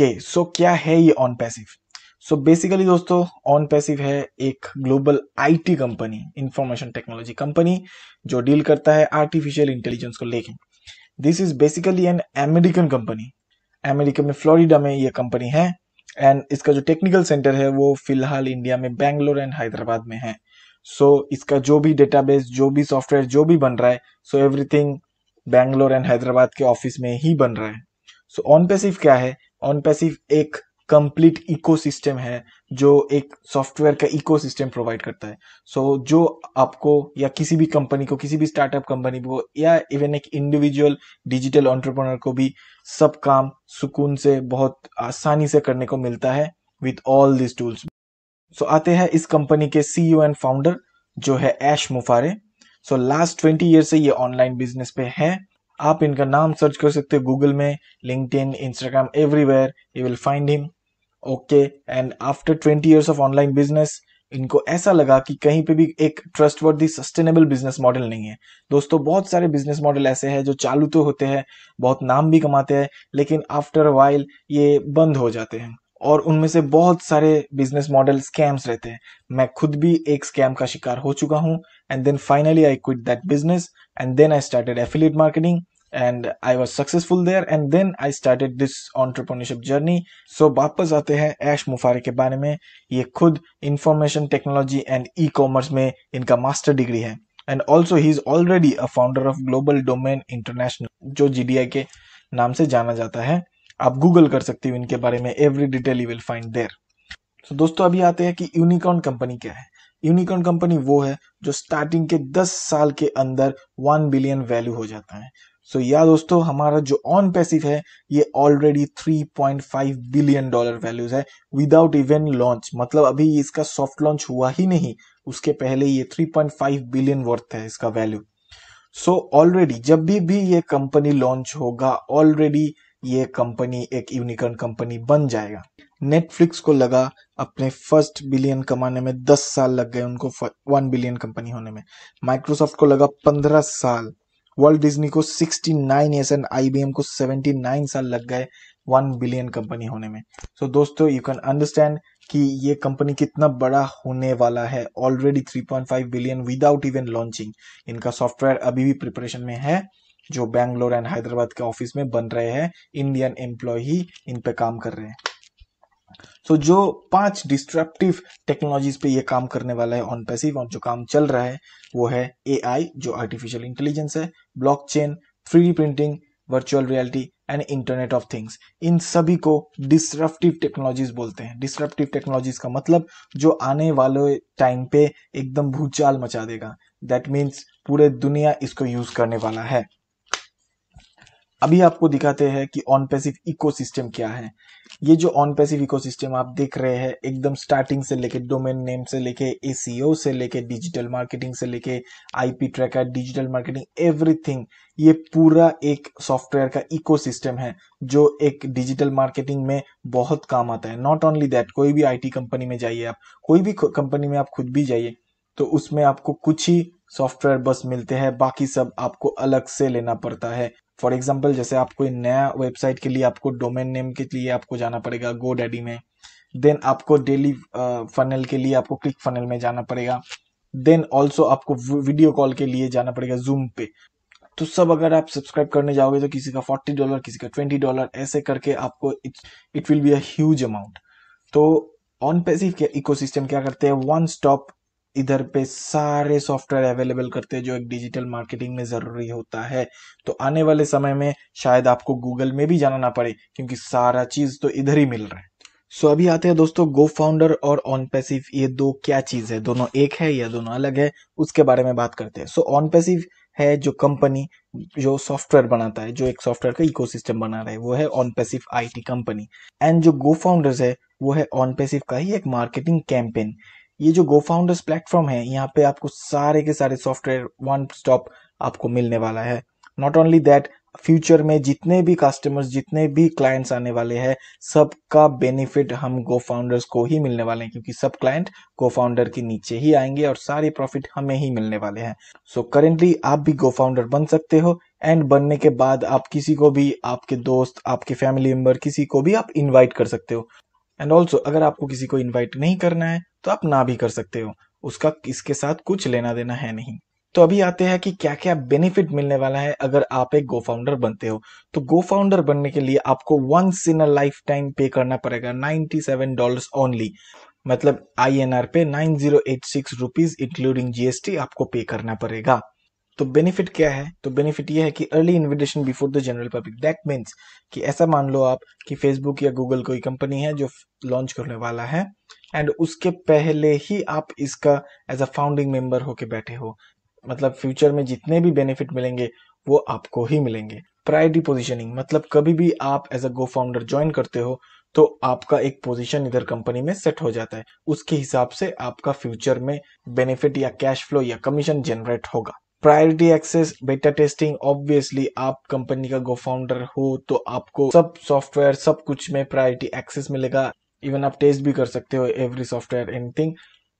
okay okay, सो so क्या है ये ऑन पैसिव सो बेसिकली दोस्तों ऑन पैसिव है एक global IT company information technology company जो डील करता है आर्टिफिशियल इंटेलिजेंस को लेके this is basically an American company America में फ्लोरिडा में ये कंपनी है एंड इसका जो टेक्निकल सेंटर है वो फिलहाल इंडिया में बैंगलोर एंड हैदराबाद में है सो so, इसका जो भी डेटाबेस जो भी सॉफ्टवेयर जो भी बन रहा है so everything Bangalore and Hyderabad के ऑफिस में ही बन रहा है सो ऑन पैसिव क्या है ऑन पैसिव एक कंप्लीट इकोसिस्टम है जो एक सॉफ्टवेयर का इकोसिस्टम प्रोवाइड करता है सो so, जो आपको या किसी भी कंपनी को किसी भी स्टार्टअप कंपनी को या इवन एक इंडिविजुअल डिजिटल ऑन्टरप्रनर को भी सब काम सुकून से बहुत आसानी से करने को मिलता है with all this tools so आते हैं इस कंपनी के सीईओ एंड फाउंडर जो है Ash Mufareh so last twenty year से ये ऑनलाइन बिजनेस पे है आप इनका नाम सर्च कर सकते हो गूगल में LinkedIn Instagram everywhere you will find him okay and after twenty years of online business इनको ऐसा लगा कि कहीं पे भी एक ट्रस्टवर्दी सस्टेनेबल बिजनेस मॉडल नहीं है दोस्तों बहुत सारे बिजनेस मॉडल ऐसे हैं जो चालू तो होते हैं बहुत नाम भी कमाते हैं लेकिन आफ्टर वाइल ये बंद हो जाते हैं और उनमें से बहुत सारे बिजनेस मॉडल स्कैम्स रहते हैं मैं खुद भी एक स्कैम का शिकार हो चुका हूँ and then finally I quit that business and then I started affiliate marketing and I was successful there and then I started this entrepreneurship journey so वापस आते हैं ऐश मुफारे के बारे में ये खुद information technology and e commerce में इनका मास्टर डिग्री है and also he is already a founder of global domain international जो जी के नाम से जाना जाता है आप गूगल कर सकते हो इनके बारे में every detail you will find there so दोस्तों अभी आते हैं कि यूनिकॉर्न कंपनी क्या है यूनिकॉर्न कंपनी वो है जो स्टार्टिंग के 10 साल के अंदर 1 बिलियन वैल्यू हो जाता है सो so, या दोस्तों हमारा जो ऑन पैसिव है ये ऑलरेडी 3.5 बिलियन डॉलर वैल्यूज है विदाउट इवन लॉन्च मतलब अभी इसका सॉफ्ट लॉन्च हुआ ही नहीं उसके पहले ये 3.5 बिलियन वर्थ है इसका वैल्यू सो ऑलरेडी जब भी भी ये कंपनी लॉन्च होगा ऑलरेडी ये कंपनी एक यूनिकॉर्न कंपनी बन जाएगा नेटफ्लिक्स को लगा अपने फर्स्ट बिलियन कमाने में दस साल लग गए उनको वन बिलियन कंपनी होने में माइक्रोसॉफ्ट को लगा पंद्रह साल वर्ल्ड डिज्नी को सिक्सटी नाइन ईयर्स एंड आई को सेवेंटी नाइन साल लग गए वन बिलियन कंपनी होने में सो so, दोस्तों यू कैन अंडरस्टैंड कि ये कंपनी कितना बड़ा होने वाला है already 3.5 billion without even launching इनका सॉफ्टवेयर अभी भी प्रिपरेशन में है जो बैंगलोर एंड हैदराबाद के ऑफिस में बन रहे हैं इंडियन एम्प्लॉय ही इन पे काम कर रहे हैं सो तो so, जो पांच डिस्ट्रप्टिव टेक्नोलॉजीज पे ये काम करने वाला है ऑन पैसिव और जो काम चल रहा है वो है एआई जो आर्टिफिशियल इंटेलिजेंस है blockchain three printing virtual reality and internet of things इन सभी को डिस्ट्रप्टिव टेक्नोलॉजीज बोलते हैं डिस्ट्रप्टिव टेक्नोलॉजीज का मतलब जो आने वाले टाइम पे एकदम भूचाल मचा देगा दैट मीन्स पूरे दुनिया इसको यूज करने वाला है अभी आपको दिखाते हैं कि ऑन पैसिव इकोसिस्टम क्या है ये जो ऑन पैसिव इकोसिस्टम आप देख रहे हैं एकदम स्टार्टिंग से लेके डोमेन नेम से लेके एसीओ e से लेके डिजिटल मार्केटिंग से लेके IP tracker digital marketing everything ये पूरा एक सॉफ्टवेयर का इकोसिस्टम है जो एक डिजिटल मार्केटिंग में बहुत काम आता है नॉट ओनली दैट कोई भी आई कंपनी में जाइए आप कोई भी कंपनी में आप खुद भी जाइए तो उसमें आपको कुछ ही सॉफ्टवेयर बस मिलते हैं बाकी सब आपको अलग से लेना पड़ता है फॉर एग्जाम्पल जैसे आप कोई नया वेबसाइट के लिए आपको डोमेन नेम के लिए आपको जाना पड़ेगा गो डैडी में देन आपको डेली फनल के लिए आपको क्लिक फनल में जाना पड़ेगा देन ऑल्सो आपको वीडियो कॉल के लिए जाना पड़ेगा जूम पे तो सब अगर आप सब्सक्राइब करने जाओगे तो किसी का फोर्टी डॉलर किसी का ट्वेंटी डॉलर ऐसे करके आपको it will be as amount तो ऑन पैसिव के इकोसिस्टम क्या करते हैं वन स्टॉप इधर पे सारे सॉफ्टवेयर अवेलेबल करते हैं जो एक डिजिटल मार्केटिंग में ज़रूरी होता है तो आने वाले समय में शायद आपको गूगल में भी जाना ना पड़े क्योंकि सारा चीज़ तो इधर ही मिल रहा है सो अभी आते हैं दोस्तों गो फाउंडर और ऑन पैसिव ये दो क्या चीज़ है दोनों एक है या दोनों अलग है उसके बारे में बात करते हैं सो ऑन पैसिव है जो कंपनी जो सॉफ्टवेयर बनाता है जो एक सॉफ्टवेयर का इकोसिस्टम बना रहा है वो है on passive AI company and जो गो फाउंडर्स है वो है ऑन पैसिव का ही एक मार्केटिंग कैंपेन ये जो गो फाउंडर्स प्लेटफॉर्म है यहाँ पे आपको सारे के सारे सॉफ्टवेयर वन स्टॉप आपको मिलने वाला है नॉट ओनली दैट फ्यूचर में जितने भी कस्टमर्स जितने भी क्लाइंट्स आने वाले हैं सबका बेनिफिट हम गो फाउंडर्स को ही मिलने वाले हैं क्योंकि सब क्लाइंट गो फाउंडर के नीचे ही आएंगे और सारे प्रॉफिट हमें ही मिलने वाले हैं सो so, करेंटली आप भी गो फाउंडर बन सकते हो एंड बनने के बाद आप किसी को भी आपके दोस्त आपके फैमिली मेंबर किसी को भी आप इन्वाइट कर सकते हो एंड ऑल्सो अगर आपको किसी को इन्वाइट नहीं करना है तो आप ना भी कर सकते हो उसका इसके साथ कुछ लेना देना है नहीं तो अभी आते हैं कि क्या क्या बेनिफिट मिलने वाला है अगर आप एक गो फाउंडर बनते हो तो गो फाउंडर बनने के लिए आपको once in a lifetime pay करना पड़ेगा नाइनटी सेवन डॉलर ओनली मतलब I pay nine zero eight six rupees including GST आपको पे करना पड़ेगा तो बेनिफिट क्या है तो बेनिफिट ये है कि early invitation before the general public that means कि ऐसा मान लो आप कि फेसबुक या गूगल कोई कंपनी है जो लॉन्च करने वाला है एंड उसके पहले ही आप इसका एज अ फाउंडिंग मेंबर होके बैठे हो मतलब फ्यूचर में जितने भी बेनिफिट मिलेंगे वो आपको ही मिलेंगे प्रायोरिटी पोजिशनिंग मतलब कभी भी आप as a go founder join करते हो तो आपका एक पोजीशन इधर कंपनी में सेट हो जाता है उसके हिसाब से आपका फ्यूचर में बेनिफिट या कैश फ्लो या कमीशन जनरेट होगा priority access beta testing obviously आप कंपनी का गो फाउंडर हो तो आपको सब सॉफ्टवेयर सब कुछ में प्रायोरिटी एक्सेस मिलेगा इवन आप टेस्ट भी कर सकते हो every software anything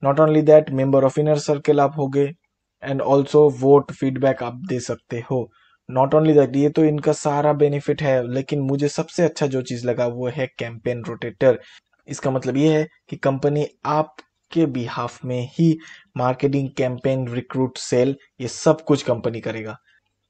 not only that member of inner circle आप हो गए एंड ऑल्सो वोट फीडबैक आप दे सकते हो नॉट ओनली दैट ये तो इनका सारा बेनिफिट है लेकिन मुझे सबसे अच्छा जो चीज लगा वो है कैंपेन रोटेटर इसका मतलब ये है कि कंपनी आप के बिहाफ में ही मार्केटिंग कैंपेन रिक्रूट सेल ये सब कुछ कंपनी करेगा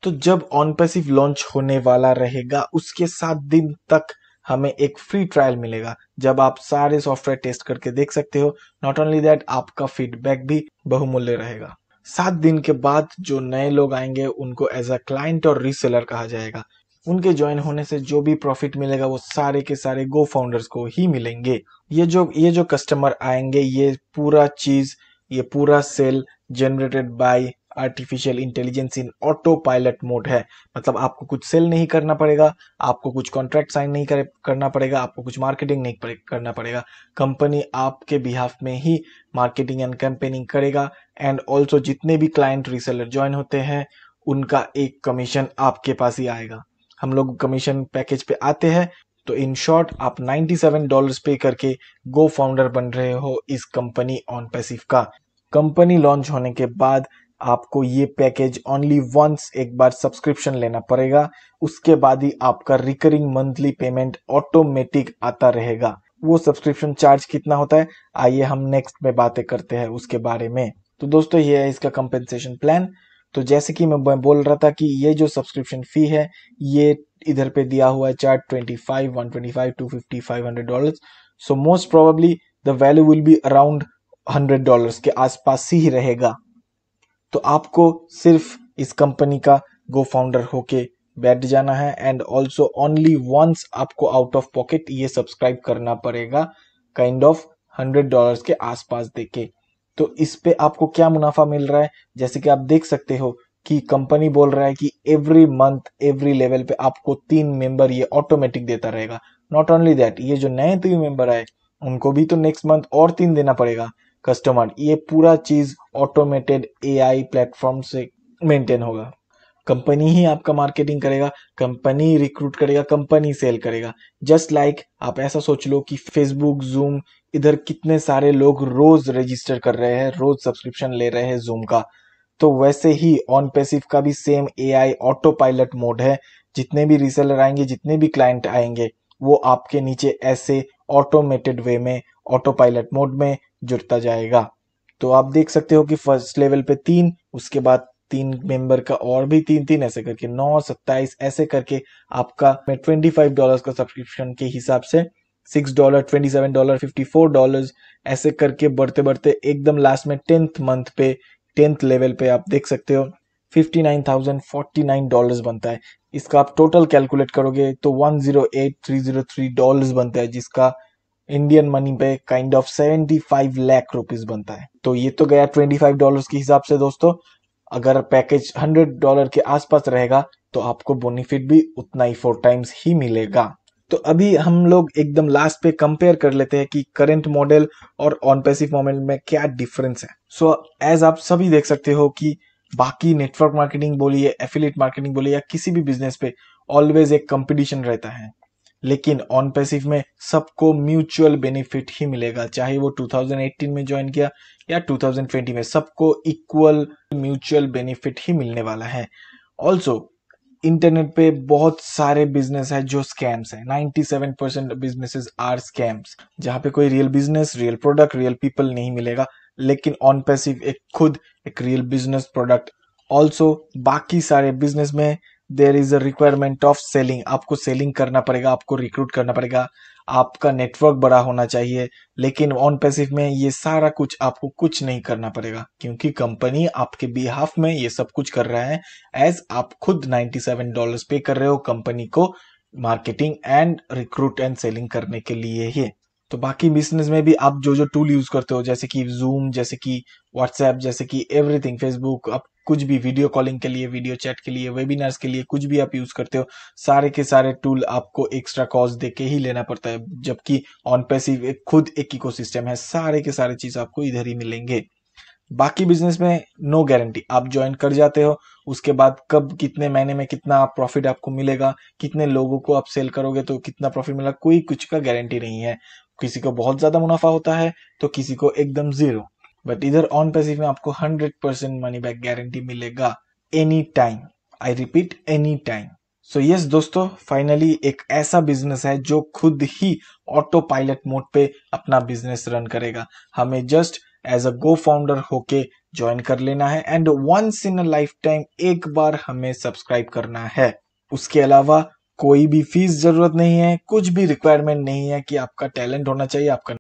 तो जब ऑन पैसिव लॉन्च होने वाला रहेगा उसके सात दिन तक हमें एक फ्री ट्रायल मिलेगा जब आप सारे सॉफ्टवेयर टेस्ट करके देख सकते हो नॉट ओनली दैट आपका फीडबैक भी बहुमूल्य रहेगा सात दिन के बाद जो नए लोग आएंगे उनको एज अ क्लाइंट और रीसेलर कहा जाएगा उनके ज्वाइन होने से जो भी प्रॉफिट मिलेगा वो सारे के सारे गो फाउंडर्स को ही मिलेंगे ये जो ये जो कस्टमर आएंगे ये पूरा चीज ये पूरा sale generated by artificial intelligence in autopilot mode है मतलब आपको कुछ सेल नहीं करना पड़ेगा आपको कुछ कॉन्ट्रैक्ट साइन नहीं करे, करना पड़ेगा आपको कुछ मार्केटिंग नहीं पड़े, करना पड़ेगा कंपनी आपके बिहाफ में ही मार्केटिंग एंड कैंपेनिंग करेगा एंड ऑल्सो जितने भी क्लाइंट रिसलर ज्वाइन होते हैं उनका एक कमीशन आपके पास ही आएगा हम लोग कमीशन पैकेज पे आते हैं तो इन शॉर्ट आप 97 डॉलर्स पे करके गो फाउंडर बन रहे हो इस कंपनी ऑन पैसिव का कंपनी लॉन्च होने के बाद आपको ये पैकेज ओनली वंस एक बार सब्सक्रिप्शन लेना पड़ेगा उसके बाद ही आपका रिकरिंग मंथली पेमेंट ऑटोमेटिक आता रहेगा वो सब्सक्रिप्शन चार्ज कितना होता है आइए हम नेक्स्ट में बातें करते हैं उसके बारे में तो दोस्तों ये है इसका कंपेंसेशन प्लान तो जैसे कि मैं बोल रहा था कि ये जो सब्सक्रिप्शन फ़ी है ये इधर पे दिया हुआ है chart two fifty five hundred dollar so most probably the value will be around hundred dollar के आसपास ही रहेगा तो आपको सिर्फ इस कंपनी का गो फाउंडर होके बैठ जाना है एंड ऑल्सो ओनली वंस आपको आउट ऑफ पॉकेट ये सब्सक्राइब करना पड़ेगा काइंड ऑफ हंड्रेड डॉलर के आसपास देके तो इस पे आपको क्या मुनाफा मिल रहा है जैसे कि आप देख सकते हो कि कंपनी बोल रहा है कि एवरी मंथ एवरी लेवल पे आपको तीन मेंबर ये ऑटोमेटिक देता रहेगा नॉट ओनली दैट ये जो नए तीन मेंबर आए उनको भी तो नेक्स्ट मंथ और तीन देना पड़ेगा कस्टमर ये पूरा चीज ऑटोमेटेड ए आई प्लेटफॉर्म से मेंटेन होगा कंपनी ही आपका मार्केटिंग करेगा कंपनी रिक्रूट करेगा कंपनी सेल करेगा जस्ट लाइक like आप ऐसा सोच लो कि फेसबुक जूम इधर कितने सारे लोग रोज रजिस्टर कर रहे हैं रोज सब्सक्रिप्शन ले रहे हैं जूम का तो वैसे ही ऑन पैसिव का भी same AI autopilot mode है जितने भी रिसलर आएंगे जितने भी क्लाइंट आएंगे वो आपके नीचे ऐसे ऑटोमेटेड वे में ऑटो पायलट मोड में जुड़ता जाएगा तो आप देख सकते हो कि फर्स्ट लेवल पे तीन उसके बाद तीन मेंबर का और भी तीन तीन ऐसे करके नौ सत्ताईस ऐसे करके आपका ट्वेंटी फाइव डॉलर का सब्सक्रिप्शन के हिसाब से six dollar twenty seven dollar fifty four dollar ऐसे करके बढ़ते बढ़ते एकदम लास्ट में टेंथ मंथ पे टेंथ लेवल पे आप देख सकते हो fifty nine thousand forty nine dollar बनता है इसका आप टोटल कैलकुलेट करोगे तो one zero eight three zero three dollar बनता है जिसका इंडियन मनी पे kind of seventy five lakh rupees बनता है तो ये तो गया ट्वेंटी फाइव डॉलर के हिसाब से दोस्तों अगर पैकेज हंड्रेड डॉलर के आसपास रहेगा तो आपको बेनिफिट भी उतना ही फोर टाइम्स ही मिलेगा तो अभी हम लोग एकदम लास्ट पे कंपेयर कर लेते हैं कि करंट मॉडल और ऑन पैसिव मॉडल में क्या डिफरेंस है सो so, एज आप सभी देख सकते हो कि बाकी नेटवर्क मार्केटिंग बोलिए एफिलेट मार्केटिंग बोलिए या किसी भी बिजनेस पे ऑलवेज एक कंपटीशन रहता है लेकिन ऑन पैसिव में सबको म्यूचुअल बेनिफिट ही मिलेगा चाहे वो 2018 में ज्वाइन किया या 2020 में सबको इक्वल म्यूचुअल बेनिफिट ही मिलने वाला है ऑल्सो इंटरनेट पे बहुत सारे बिजनेस है जो स्कैम्स है 97 परसेंट बिजनेसेस आर स्कैम्स जहां पे कोई real business real product real people नहीं मिलेगा लेकिन ऑन पैसिव एक खुद एक रियल बिजनेस प्रोडक्ट ऑल्सो बाकी सारे बिजनेस में there is a requirement of selling आपको सेलिंग करना पड़ेगा आपको रिक्रूट करना पड़ेगा आपका नेटवर्क बड़ा होना चाहिए लेकिन ऑन पैसिव में ये सारा कुछ आपको कुछ नहीं करना पड़ेगा क्योंकि कंपनी आपके बिहाफ में ये सब कुछ कर रहा है एज आप खुद 97 डॉलर्स पे कर रहे हो कंपनी को marketing and recruit and selling करने के लिए ही तो बाकी बिजनेस में भी आप जो जो टूल यूज करते हो जैसे कि जूम जैसे कि व्हाट्सएप जैसे कि एवरीथिंग फेसबुक आप कुछ भी वीडियो कॉलिंग के लिए वीडियो चैट के लिए वेबिनार्स के लिए कुछ भी आप यूज करते हो सारे के सारे टूल आपको एक्स्ट्रा कॉस्ट दे के ही लेना पड़ता है जबकि ऑन पैसिव एक खुद एक इको है सारे के सारे चीज आपको इधर ही मिलेंगे बाकी बिजनेस में नो गारंटी आप ज्वाइन कर जाते हो उसके बाद कब कितने महीने में कितना प्रॉफिट आपको मिलेगा कितने लोगों को आप सेल करोगे तो कितना प्रॉफिट मिलेगा कोई कुछ का गारंटी नहीं है किसी को बहुत ज्यादा मुनाफा होता है तो किसी को एकदम जीरो बट इधर ऑन पैसिव में आपको hundred percent money back guarantee मिलेगा any time I repeat any time so yes दोस्तों फाइनली एक ऐसा बिजनेस है जो खुद ही ऑटो पायलट मोड पे अपना बिजनेस रन करेगा हमें just as a go founder होके ज्वाइन कर लेना है and once in a lifetime एक बार हमें सब्सक्राइब करना है उसके अलावा कोई भी फीस जरूरत नहीं है कुछ भी रिक्वायरमेंट नहीं है कि आपका टैलेंट होना चाहिए आपका